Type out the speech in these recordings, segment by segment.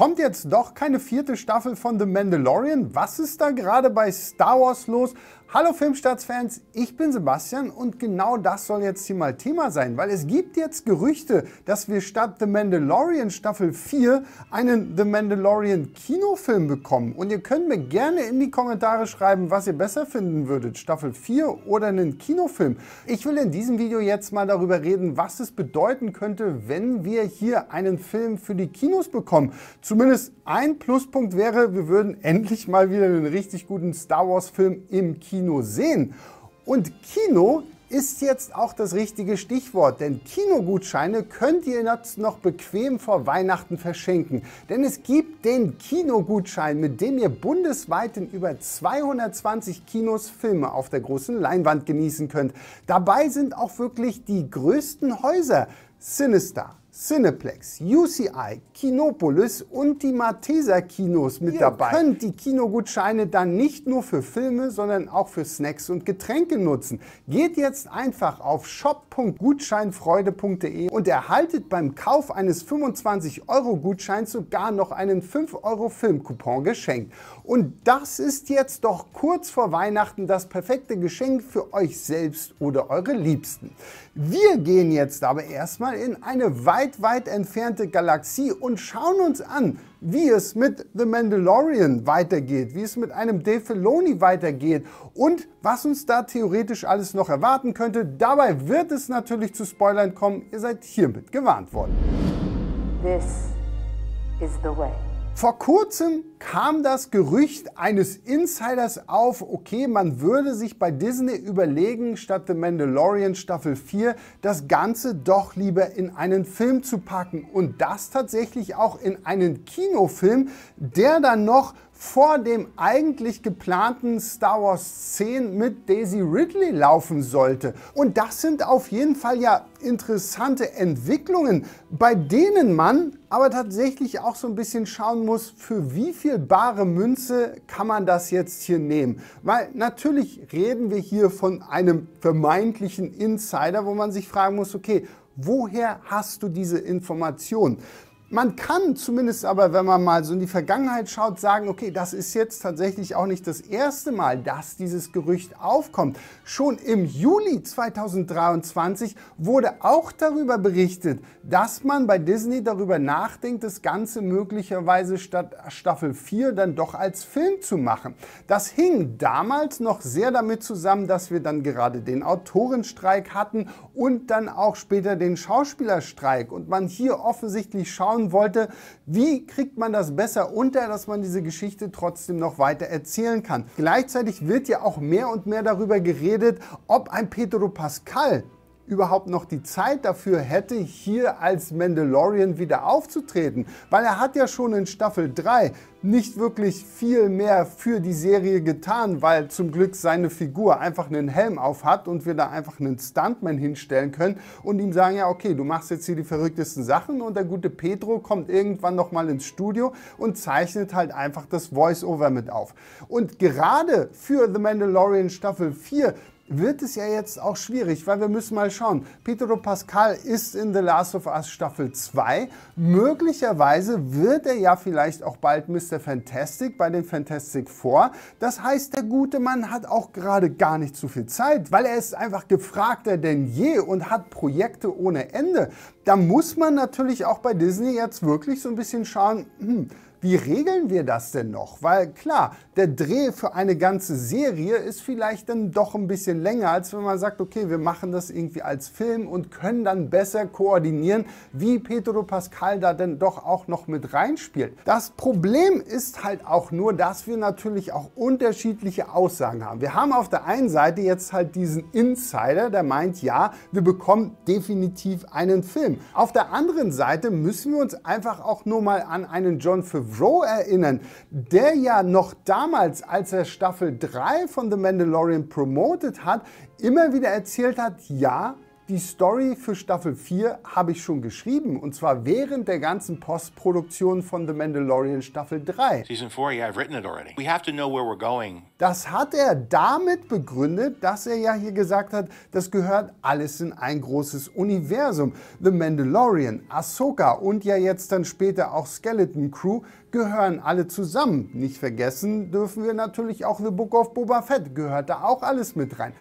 Kommt jetzt doch keine vierte Staffel von The Mandalorian? Was ist da gerade bei Star Wars los? Hallo Filmstarts-Fans, ich bin Sebastian und genau das soll jetzt hier mal Thema sein, weil es gibt jetzt Gerüchte, dass wir statt The Mandalorian Staffel 4 einen The Mandalorian Kinofilm bekommen. Und ihr könnt mir gerne in die Kommentare schreiben, was ihr besser finden würdet, Staffel 4 oder einen Kinofilm. Ich will in diesem Video jetzt mal darüber reden, was es bedeuten könnte, wenn wir hier einen Film für die Kinos bekommen. Zumindest ein Pluspunkt wäre, wir würden endlich mal wieder einen richtig guten Star Wars Film im Kino Kino sehen. Und Kino ist jetzt auch das richtige Stichwort, denn Kinogutscheine könnt ihr jetzt noch bequem vor Weihnachten verschenken. Denn es gibt den Kinogutschein, mit dem ihr bundesweit in über 220 Kinos Filme auf der großen Leinwand genießen könnt. Dabei sind auch wirklich die größten Häuser Sinister, Cineplex, UCI, Kinopolis und die Malteser Kinos mit Ihr dabei. Ihr könnt die Kinogutscheine dann nicht nur für Filme, sondern auch für Snacks und Getränke nutzen. Geht jetzt einfach auf shop.gutscheinfreude.de und erhaltet beim Kauf eines 25-Euro-Gutscheins sogar noch einen 5-Euro-Filmcoupon geschenkt. Und das ist jetzt doch kurz vor Weihnachten das perfekte Geschenk für euch selbst oder eure Liebsten. Wir gehen jetzt aber erstmal in eine weit, weit entfernte Galaxie und schauen uns an, wie es mit The Mandalorian weitergeht, wie es mit einem De Filoni weitergeht und was uns da theoretisch alles noch erwarten könnte. Dabei wird es natürlich zu Spoilern kommen. Ihr seid hiermit gewarnt worden. This is the way. Vor kurzem kam das Gerücht eines Insiders auf, okay, man würde sich bei Disney überlegen, statt The Mandalorian Staffel 4 das Ganze doch lieber in einen Film zu packen. Und das tatsächlich auch in einen Kinofilm, der dann noch vor dem eigentlich geplanten Star Wars 10 mit Daisy Ridley laufen sollte. Und das sind auf jeden Fall ja interessante Entwicklungen, bei denen man aber tatsächlich auch so ein bisschen schauen muss, für wie viel viel bare Münze kann man das jetzt hier nehmen? Weil natürlich reden wir hier von einem vermeintlichen Insider, wo man sich fragen muss, okay, woher hast du diese Information? Man kann zumindest aber, wenn man mal so in die Vergangenheit schaut, sagen, okay, das ist jetzt tatsächlich auch nicht das erste Mal, dass dieses Gerücht aufkommt. Schon im Juli 2023 wurde auch darüber berichtet, dass man bei Disney darüber nachdenkt, das Ganze möglicherweise statt Staffel 4 dann doch als Film zu machen. Das hing damals noch sehr damit zusammen, dass wir dann gerade den Autorenstreik hatten und dann auch später den Schauspielerstreik und man hier offensichtlich schauen machen wollte. Wie kriegt man das besser unter, dass man diese Geschichte trotzdem noch weiter erzählen kann? Gleichzeitig wird ja auch mehr und mehr darüber geredet, ob ein Pedro Pascal überhaupt noch die Zeit dafür hätte, hier als Mandalorian wieder aufzutreten. Weil er hat ja schon in Staffel 3 nicht wirklich viel mehr für die Serie getan, weil zum Glück seine Figur einfach einen Helm auf hat und wir da einfach einen Stuntman hinstellen können und ihm sagen, ja okay, du machst jetzt hier die verrücktesten Sachen und der gute Pedro kommt irgendwann nochmal ins Studio und zeichnet halt einfach das Voice-Over mit auf. Und gerade für The Mandalorian Staffel 4 wird es ja jetzt auch schwierig, weil wir müssen mal schauen. Pedro Pascal ist in The Last of Us Staffel 2. Möglicherweise wird er ja vielleicht auch bald Mr. Fantastic bei den Fantastic Four. Das heißt, der gute Mann hat auch gerade gar nicht so viel Zeit, weil er ist einfach gefragter denn je und hat Projekte ohne Ende. Da muss man natürlich auch bei Disney jetzt wirklich so ein bisschen schauen, hm, wie regeln wir das denn noch? Weil klar, der Dreh für eine ganze Serie ist vielleicht dann doch ein bisschen länger, als wenn man sagt, okay, wir machen das irgendwie als Film und können dann besser koordinieren, wie Pedro Pascal da denn doch auch noch mit reinspielt. Das Problem ist halt auch nur, dass wir natürlich auch unterschiedliche Aussagen haben. Wir haben auf der einen Seite jetzt halt diesen Insider, der meint, ja, wir bekommen definitiv einen Film. Auf der anderen Seite müssen wir uns einfach auch nur mal an einen John Favreau Favreau erinnern, der ja noch damals, als er Staffel 3 von The Mandalorian promotet hat, immer wieder erzählt hat, ja, die Story für Staffel 4 habe ich schon geschrieben und zwar während der ganzen Postproduktion von The Mandalorian Staffel 3. Season 4, yeah, I've written it already. We have to know where we're going das hat er damit begründet, dass er ja hier gesagt hat, das gehört alles in ein großes Universum. The Mandalorian, Ahsoka und ja jetzt dann später auch Skeleton Crew gehören alle zusammen. Nicht vergessen dürfen wir natürlich auch The Book of Boba Fett, gehört da auch alles mit rein.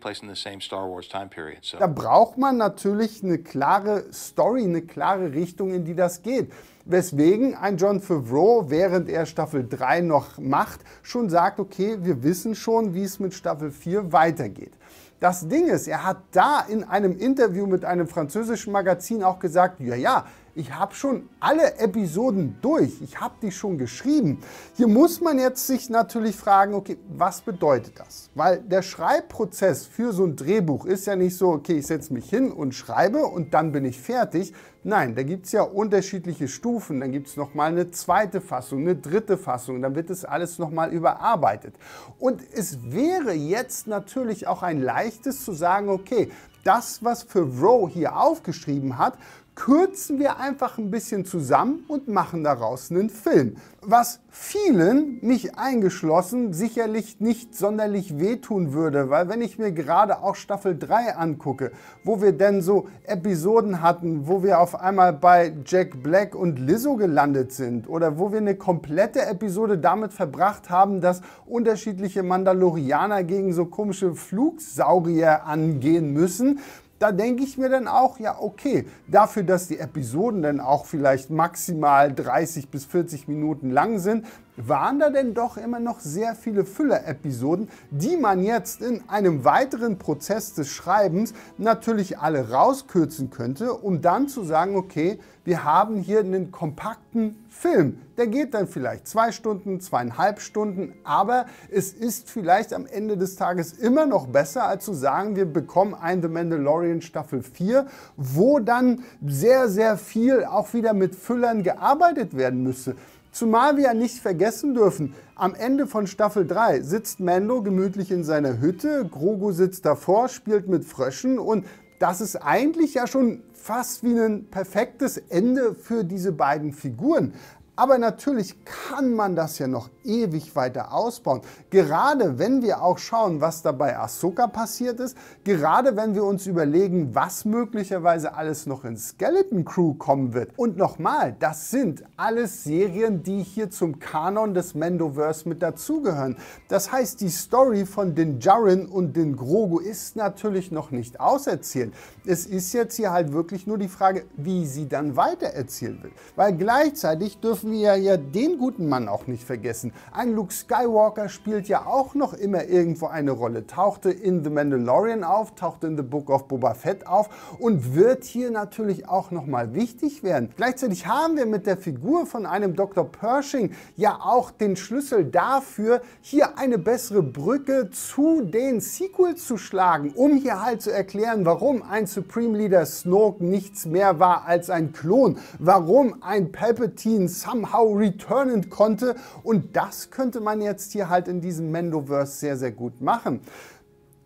Period, so. Da braucht man natürlich eine klare Story, eine klare Richtung, in die das geht weswegen ein John Favreau, während er Staffel 3 noch macht, schon sagt, okay, wir wissen schon, wie es mit Staffel 4 weitergeht. Das Ding ist, er hat da in einem Interview mit einem französischen Magazin auch gesagt, ja, ja, ich habe schon alle Episoden durch, ich habe die schon geschrieben. Hier muss man jetzt sich natürlich fragen, okay, was bedeutet das? Weil der Schreibprozess für so ein Drehbuch ist ja nicht so, okay, ich setze mich hin und schreibe und dann bin ich fertig, Nein, da gibt es ja unterschiedliche Stufen. Dann gibt es nochmal eine zweite Fassung, eine dritte Fassung. Dann wird das alles nochmal überarbeitet. Und es wäre jetzt natürlich auch ein leichtes zu sagen, okay, das, was für Favreau hier aufgeschrieben hat, kürzen wir einfach ein bisschen zusammen und machen daraus einen Film. Was vielen, mich eingeschlossen, sicherlich nicht sonderlich wehtun würde, weil wenn ich mir gerade auch Staffel 3 angucke, wo wir denn so Episoden hatten, wo wir auf einmal bei Jack Black und Lizzo gelandet sind oder wo wir eine komplette Episode damit verbracht haben, dass unterschiedliche Mandalorianer gegen so komische Flugsaurier angehen müssen, da denke ich mir dann auch, ja, okay, dafür, dass die Episoden dann auch vielleicht maximal 30 bis 40 Minuten lang sind, waren da denn doch immer noch sehr viele Füller-Episoden, die man jetzt in einem weiteren Prozess des Schreibens natürlich alle rauskürzen könnte, um dann zu sagen, okay, wir haben hier einen kompakten Film. Der geht dann vielleicht zwei Stunden, zweieinhalb Stunden, aber es ist vielleicht am Ende des Tages immer noch besser, als zu sagen, wir bekommen ein The Mandalorian Staffel 4, wo dann sehr, sehr viel auch wieder mit Füllern gearbeitet werden müsste. Zumal wir ja nicht vergessen dürfen, am Ende von Staffel 3 sitzt Mando gemütlich in seiner Hütte, Grogu sitzt davor, spielt mit Fröschen und das ist eigentlich ja schon fast wie ein perfektes Ende für diese beiden Figuren. Aber natürlich kann man das ja noch ewig weiter ausbauen. Gerade wenn wir auch schauen, was dabei Ahsoka passiert ist, gerade wenn wir uns überlegen, was möglicherweise alles noch in Skeleton Crew kommen wird. Und nochmal, das sind alles Serien, die hier zum Kanon des Mendoverse mit dazugehören. Das heißt, die Story von Din Djarin und Din Grogu ist natürlich noch nicht auserzählt. Es ist jetzt hier halt wirklich nur die Frage, wie sie dann weitererzählen wird. Weil gleichzeitig dürfen dürfen wir ja den guten Mann auch nicht vergessen. Ein Luke Skywalker spielt ja auch noch immer irgendwo eine Rolle, tauchte in The Mandalorian auf, tauchte in The Book of Boba Fett auf und wird hier natürlich auch nochmal wichtig werden. Gleichzeitig haben wir mit der Figur von einem Dr. Pershing ja auch den Schlüssel dafür, hier eine bessere Brücke zu den Sequels zu schlagen, um hier halt zu erklären, warum ein Supreme Leader Snoke nichts mehr war als ein Klon, warum ein Palpatine Sound somehow returnen konnte. Und das könnte man jetzt hier halt in diesem Mendoverse sehr, sehr gut machen.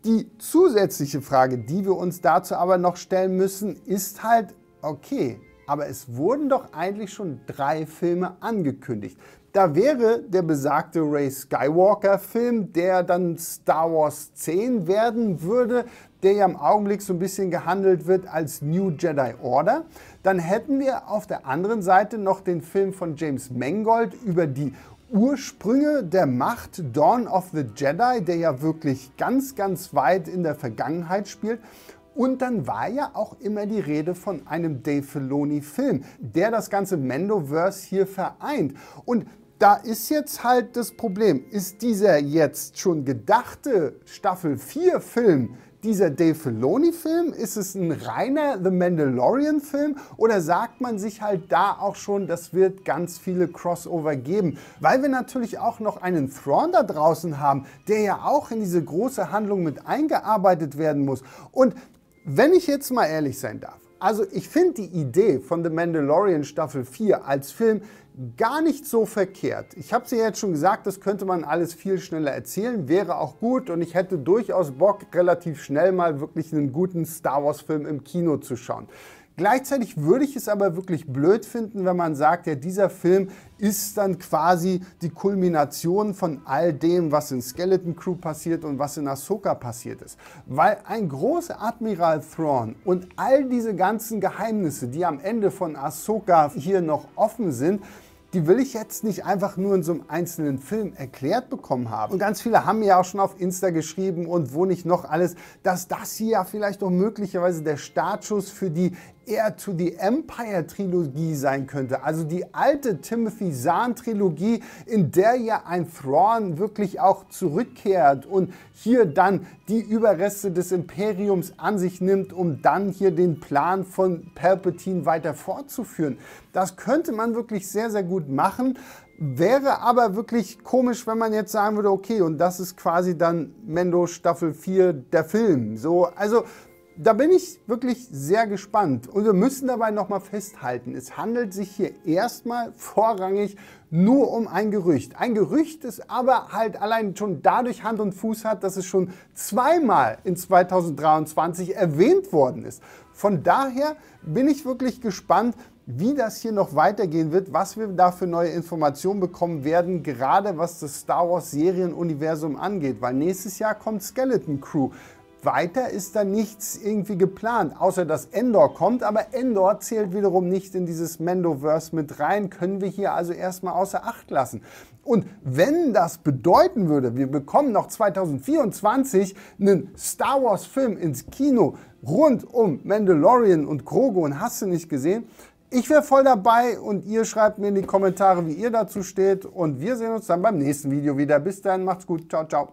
Die zusätzliche Frage, die wir uns dazu aber noch stellen müssen, ist halt, okay, aber es wurden doch eigentlich schon drei Filme angekündigt. Da wäre der besagte Ray Skywalker-Film, der dann Star Wars 10 werden würde, der ja im Augenblick so ein bisschen gehandelt wird als New Jedi Order. Dann hätten wir auf der anderen Seite noch den Film von James Mangold über die Ursprünge der Macht, Dawn of the Jedi, der ja wirklich ganz, ganz weit in der Vergangenheit spielt. Und dann war ja auch immer die Rede von einem Dave Filoni-Film, der das ganze Mendoverse hier vereint. Und da ist jetzt halt das Problem, ist dieser jetzt schon gedachte Staffel 4 Film dieser Dave Filoni-Film? Ist es ein reiner The Mandalorian-Film? Oder sagt man sich halt da auch schon, das wird ganz viele Crossover geben? Weil wir natürlich auch noch einen Thrawn da draußen haben, der ja auch in diese große Handlung mit eingearbeitet werden muss. Und wenn ich jetzt mal ehrlich sein darf, also ich finde die Idee von The Mandalorian Staffel 4 als Film gar nicht so verkehrt. Ich habe sie jetzt schon gesagt, das könnte man alles viel schneller erzählen, wäre auch gut und ich hätte durchaus Bock, relativ schnell mal wirklich einen guten Star Wars-Film im Kino zu schauen. Gleichzeitig würde ich es aber wirklich blöd finden, wenn man sagt, ja, dieser Film ist dann quasi die Kulmination von all dem, was in Skeleton Crew passiert und was in Ahsoka passiert ist. Weil ein großer Admiral Thrawn und all diese ganzen Geheimnisse, die am Ende von Ahsoka hier noch offen sind, die will ich jetzt nicht einfach nur in so einem einzelnen Film erklärt bekommen haben. Und ganz viele haben mir ja auch schon auf Insta geschrieben und wo nicht noch alles, dass das hier ja vielleicht auch möglicherweise der Startschuss für die eher to die Empire Trilogie sein könnte, also die alte Timothy Zahn Trilogie, in der ja ein Thrawn wirklich auch zurückkehrt und hier dann die Überreste des Imperiums an sich nimmt, um dann hier den Plan von Palpatine weiter fortzuführen. Das könnte man wirklich sehr, sehr gut machen. Wäre aber wirklich komisch, wenn man jetzt sagen würde, okay, und das ist quasi dann Mendo Staffel 4 der Film. So, also da bin ich wirklich sehr gespannt. Und wir müssen dabei nochmal festhalten, es handelt sich hier erstmal vorrangig nur um ein Gerücht. Ein Gerücht, das aber halt allein schon dadurch Hand und Fuß hat, dass es schon zweimal in 2023 erwähnt worden ist. Von daher bin ich wirklich gespannt, wie das hier noch weitergehen wird, was wir da für neue Informationen bekommen werden, gerade was das Star Wars Serienuniversum angeht, weil nächstes Jahr kommt Skeleton Crew. Weiter ist da nichts irgendwie geplant, außer dass Endor kommt, aber Endor zählt wiederum nicht in dieses Mendoverse mit rein, können wir hier also erstmal außer Acht lassen. Und wenn das bedeuten würde, wir bekommen noch 2024 einen Star Wars Film ins Kino rund um Mandalorian und Grogu und hast du nicht gesehen, ich wäre voll dabei und ihr schreibt mir in die Kommentare, wie ihr dazu steht und wir sehen uns dann beim nächsten Video wieder. Bis dann, macht's gut, ciao, ciao.